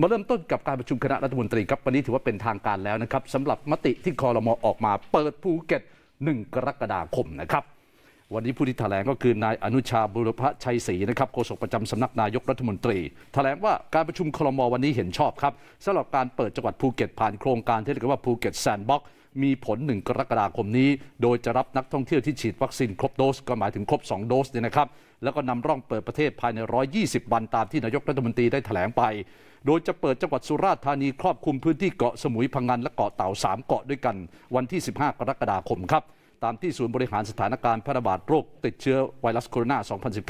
มาเริ่มต้นกับการประชุมคณะรัฐมนตรีครับ วันนี้ถือว่าเป็นทางการแล้วนะครับสำหรับมติที่คอรมอออกมาเปิดภูเก็ต1กรกฎาคมนะครับวันนี้ผู้ที่ถแถลงก็คือนายอนุชาบุรพชัยศรีนะครับโฆษกประจำสำนักนายกรัฐมนตรีถแถลงว่าการประชุมคลมวันนี้เห็นชอบครับสำหรับการเปิดจังหวัดภูเก็ตผ่านโครงการที่เรียกว่าภูเก็ตแซนด์บ็อกซ์มีผล 1 กรกฎาคมนี้ โดยจะรับนักท่องเที่ยวที่ฉีดวัคซีนครบโดสก็หมายถึงครบ 2 โดสเนี่ยนะครับ แล้วก็นำร่องเปิดประเทศภายใน 120 วันตามที่นายกรัฐมนตรีได้ถแถลงไป โดยจะเปิดจังหวัดสุราษฎร์ธานี ครอบคลุมพื้นที่เกาะสมุยพังงานและเกาะเต่า 3 เกาะด้วยกัน วันที่ 15 กรกฎาคมครับ ตามที่ศูนย์บริหารสถานการณ์แพร่ระบาดโรคติดเชื้อไวรัสโคโรน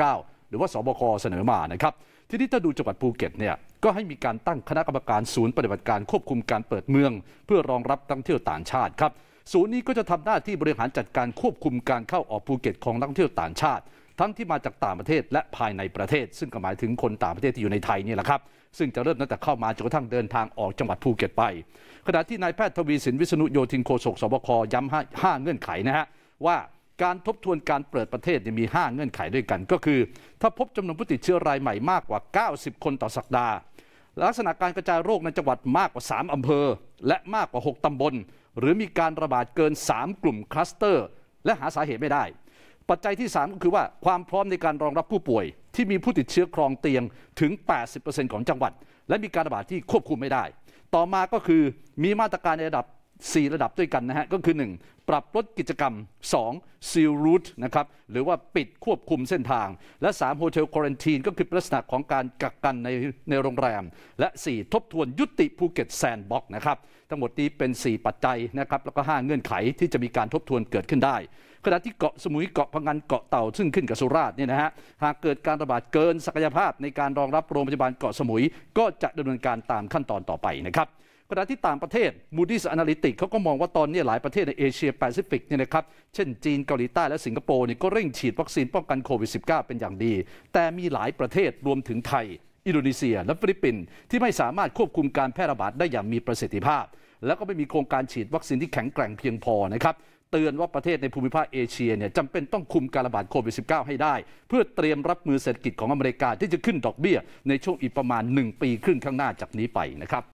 า2019หรือว่าสบคเสนอมานะครับทีนี้ถ้าดูจังหวัดภูเก็ตเนี่ยก็ให้มีการตั้งคณะกรรมการศูนย์ปฏิบัติการควบคุมการเปิดเมือง เพื่อรองรับนักท่องเที่ยวต่างชาติครับศูนย์นี้ก็จะทำหน้าที่บริหารจัดการควบคุมการเข้าออกภูเก็ตของนักท่องเที่ยวต่างชาติ ทั้งที่มาจากต่างประเทศและภายในประเทศ ซึ่งก็หมายถึงคนต่างประเทศที่อยู่ในไทยนี่แหละครับซึ่งจะเริ่มตั้งแต่เข้ามาจนกระทั่งเดินทางออกจังหวัดภูเก็ตไป ขณะที่นายแพทย์ทวีสิน วิษณุโยธินโฆษกสบคย้ำห้าเงื่อนไขนะฮะว่าการทบทวนการเปิดประเทศมี 5 เงื่อนไขด้วยกัน ก็คือ ถ้าพบจำนวนผู้ติดเชื้อรายใหม่มากกว่า 90 คนต่อสัปดาห์ ลักษณะการกระจายโรคในจังหวัดมากกว่า 3 อำเภอ และมากกว่า 6 ตำบล หรือมีการระบาดเกิน 3 กลุ่มคลัสเตอร์ และหาสาเหตุไม่ได้ ปัจจัยที่ 3 ก็คือว่าความพร้อมในการรองรับผู้ป่วย ที่มีผู้ติดเชื้อครองเตียงถึง 80%ของจังหวัด และมีการระบาดที่ควบคุมไม่ได้ ต่อมาก็คือมีมาตรการในระดับ4 ระดับด้วยกันนะฮะก็คือ1ปรับลดกิจกรรม2ซีลรูทนะครับหรือว่าปิดควบคุมเส้นทาง และ3โฮเทลควอรันทีนก็คือลักษณะของการกักกันในในโรงแรม และ 4 ทบทวนยุติภูเก็ตแซนด์บ็อกนะครับทั้งหมดนี้เป็น 4 ปัจจัยนะครับแล้วก็5เงื่อนไขที่จะมีการทบทวนเกิดขึ้นได้ ขณะที่เกาะสมุยเกาะพังงานเกาะเต่าซึ่งขึ้นกับสุราษฎร์เนี่ยนะฮะหากเกิดการระบาดเกินศักยภาพในการรองรับโรงพยาบาลเกาะสมุย ก็จะดำเนินการตามขั้นตอนต่อไปนะครับขณะที่ต่างประเทศ Moody's Analytics เขาก็มองว่าตอนนี้หลายประเทศในเอเชียแปซิฟิกเนี่ยนะครับเช่นจีนเกาหลีใต้และสิงคโปร์เนี่ยก็เร่งฉีดวัคซีนป้องกันโควิด -19 เป็นอย่างดี แต่มีหลายประเทศรวมถึงไทย อินโดนีเซียและฟิลิปปินส์ที่ไม่สามารถควบคุมการแพร่ระบาดได้อย่างมีประสิทธิภาพ แล้วก็ไม่มีโครงการฉีดวัคซีนที่แข็งแกร่งเพียงพอนะครับเตือนว่าประเทศในภูมิภาคเอเชียเนี่ยจำเป็นต้องคุมการระบาดโควิด -19 ให้ได้ เพื่อเตรียมรับมือเศรษฐกิจของอเมริกาที่จะขึ้นดอกเบี้ยในช่วงอีกประมาณ 1 ปีครึ่งข้างหน้าจากนี้ไปนะครับ